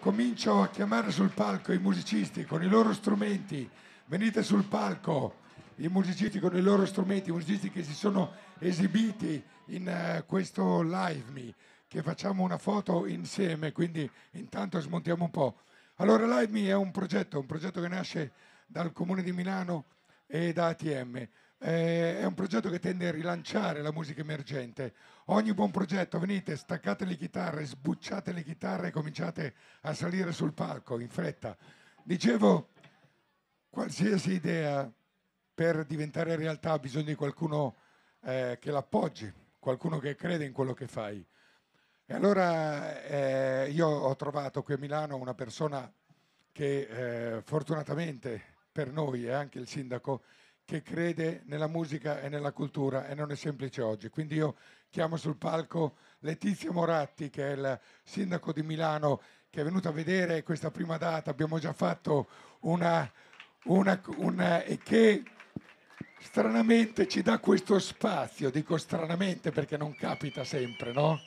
comincio a chiamare sul palco i musicisti con i loro strumenti, venite sul palco i musicisti con i loro strumenti, i musicisti che si sono esibiti in uh, questo live me, che facciamo una foto insieme, quindi intanto smontiamo un po'. Allora Live Me è un progetto, un progetto che nasce dal Comune di Milano e da ATM eh, è un progetto che tende a rilanciare la musica emergente. Ogni buon progetto, venite, staccate le chitarre, sbucciate le chitarre e cominciate a salire sul palco in fretta. Dicevo, qualsiasi idea per diventare realtà ha bisogno di qualcuno eh, che l'appoggi, qualcuno che crede in quello che fai. E allora eh, io ho trovato qui a Milano una persona che eh, fortunatamente per noi e anche il sindaco che crede nella musica e nella cultura e non è semplice oggi. Quindi io chiamo sul palco Letizia Moratti, che è il sindaco di Milano, che è venuta a vedere questa prima data. Abbiamo già fatto una... una, una e che stranamente ci dà questo spazio, dico stranamente perché non capita sempre, no?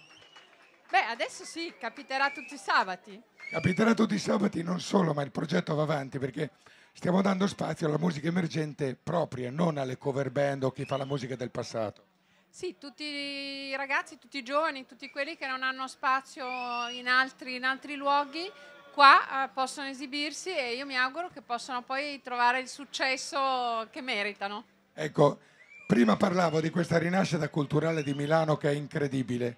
Beh, adesso sì, capiterà tutti i sabati. Capiterà tutti i sabati non solo, ma il progetto va avanti perché stiamo dando spazio alla musica emergente propria, non alle cover band o chi fa la musica del passato. Sì, tutti i ragazzi, tutti i giovani, tutti quelli che non hanno spazio in altri, in altri luoghi, qua eh, possono esibirsi e io mi auguro che possano poi trovare il successo che meritano. Ecco, prima parlavo di questa rinascita culturale di Milano che è incredibile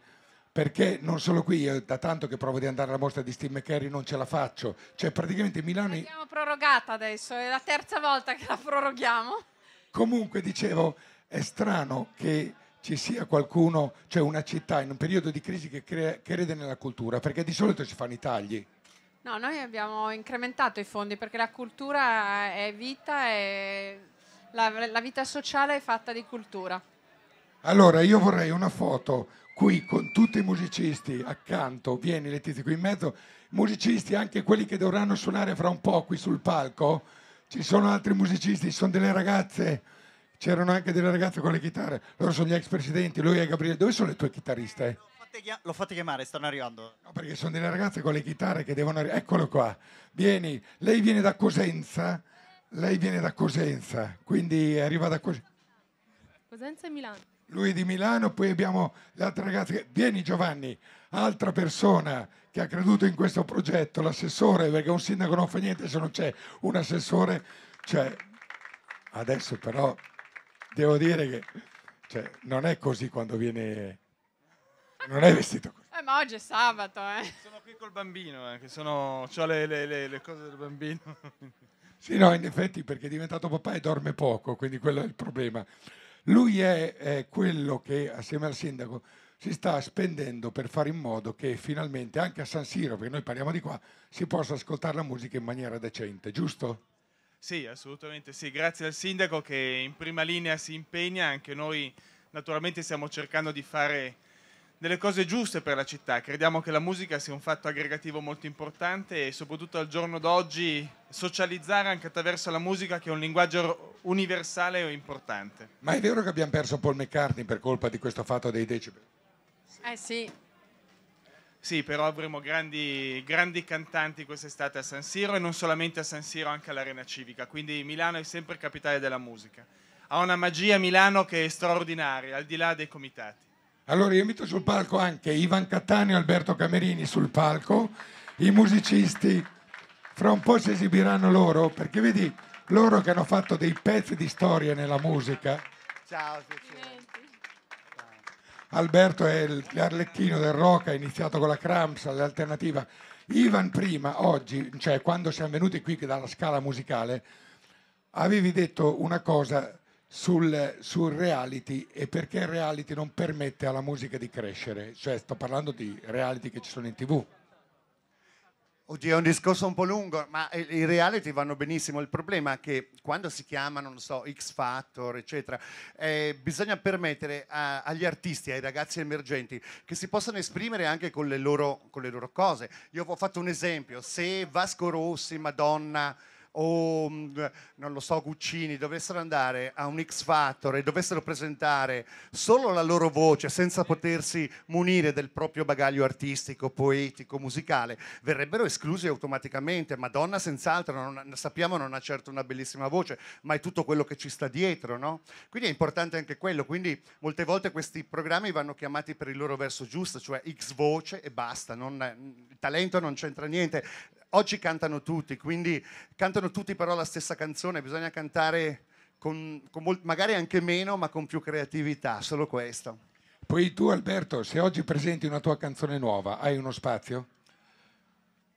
perché non solo qui, io da tanto che provo di andare alla mostra di Steve McCurry non ce la faccio, cioè praticamente Milano... L'abbiamo prorogata adesso, è la terza volta che la proroghiamo. Comunque dicevo, è strano che ci sia qualcuno, cioè una città in un periodo di crisi che crea, crede nella cultura, perché di solito si fanno i tagli. No, noi abbiamo incrementato i fondi perché la cultura è vita e la, la vita sociale è fatta di cultura. Allora, io vorrei una foto qui con tutti i musicisti accanto, vieni Letizia qui in mezzo, musicisti anche quelli che dovranno suonare fra un po' qui sul palco, ci sono altri musicisti, ci sono delle ragazze, c'erano anche delle ragazze con le chitarre, loro sono gli ex presidenti, lui e Gabriele, dove sono le tue chitarriste? L'ho fatte chiamare, stanno arrivando. No, perché sono delle ragazze con le chitarre che devono arrivare. Eccolo qua, vieni. Lei viene da Cosenza, lei viene da Cosenza, quindi arriva da Cosenza. Cosenza e Milano lui di Milano, poi abbiamo l'altra ragazza, che... vieni Giovanni, altra persona che ha creduto in questo progetto, l'assessore, perché un sindaco non fa niente se non c'è un assessore, cioè, adesso però devo dire che cioè, non è così quando viene, non è vestito così. Eh, ma oggi è sabato, eh. Sono qui col bambino, eh, che sono, ho le, le, le cose del bambino. sì, no, in effetti perché è diventato papà e dorme poco, quindi quello è il problema. Lui è, è quello che assieme al sindaco si sta spendendo per fare in modo che finalmente anche a San Siro, perché noi parliamo di qua, si possa ascoltare la musica in maniera decente, giusto? Sì, assolutamente sì, grazie al sindaco che in prima linea si impegna, anche noi naturalmente stiamo cercando di fare delle cose giuste per la città. Crediamo che la musica sia un fatto aggregativo molto importante e soprattutto al giorno d'oggi socializzare anche attraverso la musica che è un linguaggio universale e importante. Ma è vero che abbiamo perso Paul McCartney per colpa di questo fatto dei decibel? Eh sì. Sì, però avremo grandi, grandi cantanti quest'estate a San Siro e non solamente a San Siro, anche all'Arena Civica. Quindi Milano è sempre capitale della musica. Ha una magia Milano che è straordinaria, al di là dei comitati. Allora io metto sul palco anche Ivan Cattaneo e Alberto Camerini sul palco, i musicisti fra un po' si esibiranno loro, perché vedi, loro che hanno fatto dei pezzi di storia nella musica. Ciao, Alberto è l'arlecchino del rock, ha iniziato con la Cramps, l'alternativa. Ivan prima, oggi, cioè quando siamo venuti qui dalla scala musicale, avevi detto una cosa sul, sul, reality e perché il reality non permette alla musica di crescere, cioè sto parlando di reality che ci sono in tv. Oggi è un discorso un po' lungo, ma i reality vanno benissimo. Il problema è che quando si chiamano, non so, X Factor, eccetera, eh, bisogna permettere a, agli artisti, ai ragazzi emergenti, che si possano esprimere anche con le, loro, con le loro cose. Io ho fatto un esempio, se Vasco Rossi, Madonna, o oh, mm, non lo so, Guccini dovessero andare a un X Factor e dovessero presentare solo la loro voce senza potersi munire del proprio bagaglio artistico, poetico, musicale, verrebbero esclusi automaticamente. Madonna senz'altro, non, sappiamo non ha certo una bellissima voce, ma è tutto quello che ci sta dietro, no? Quindi è importante anche quello, quindi molte volte questi programmi vanno chiamati per il loro verso giusto, cioè X voce e basta, non, il talento non c'entra niente oggi cantano tutti, quindi cantano tutti però la stessa canzone, bisogna cantare con, con magari anche meno, ma con più creatività, solo questo. Poi tu Alberto, se oggi presenti una tua canzone nuova, hai uno spazio?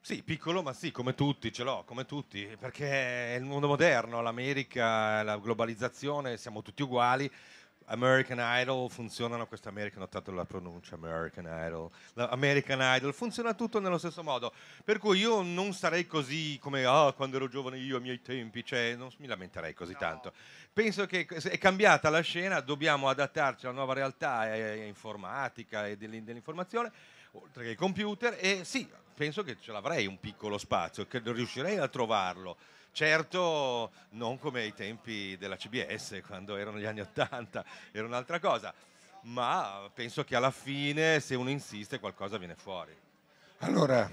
Sì, piccolo, ma sì, come tutti, ce l'ho, come tutti, perché è il mondo moderno, l'America, la globalizzazione, siamo tutti uguali, American Idol funzionano, questo American, ho notato la pronuncia, American Idol, American Idol, funziona tutto nello stesso modo, per cui io non sarei così come oh, quando ero giovane io ai miei tempi, cioè non mi lamenterei così no. tanto. Penso che è cambiata la scena, dobbiamo adattarci alla nuova realtà eh, eh, informatica e dell'informazione, oltre che ai computer, e sì, penso che ce l'avrei un piccolo spazio, che riuscirei a trovarlo Certo non come ai tempi della CBS, quando erano gli anni Ottanta, era un'altra cosa, ma penso che alla fine se uno insiste qualcosa viene fuori. Allora,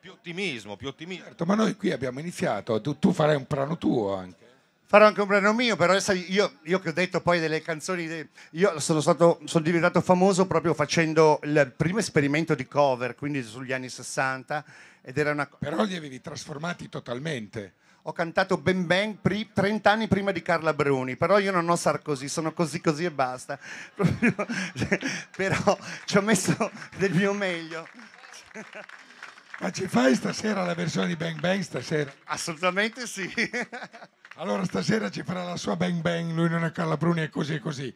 più ottimismo, più ottimismo. Certo, ma noi qui abbiamo iniziato, tu, tu farai un brano tuo anche farò anche un brano mio, però adesso io, io che ho detto poi delle canzoni, io sono, stato, sono diventato famoso proprio facendo il primo esperimento di cover, quindi sugli anni 60, ed era una... Però li avevi trasformati totalmente. Ho cantato Ben Ben 30 anni prima di Carla Bruni, però io non ho Sarkozy, sono così così e basta. però ci ho messo del mio meglio. Ma ci fai stasera la versione di Bang Bang stasera? Assolutamente sì. Allora stasera ci farà la sua bang bang, lui non è Carla Bruni, è così e così.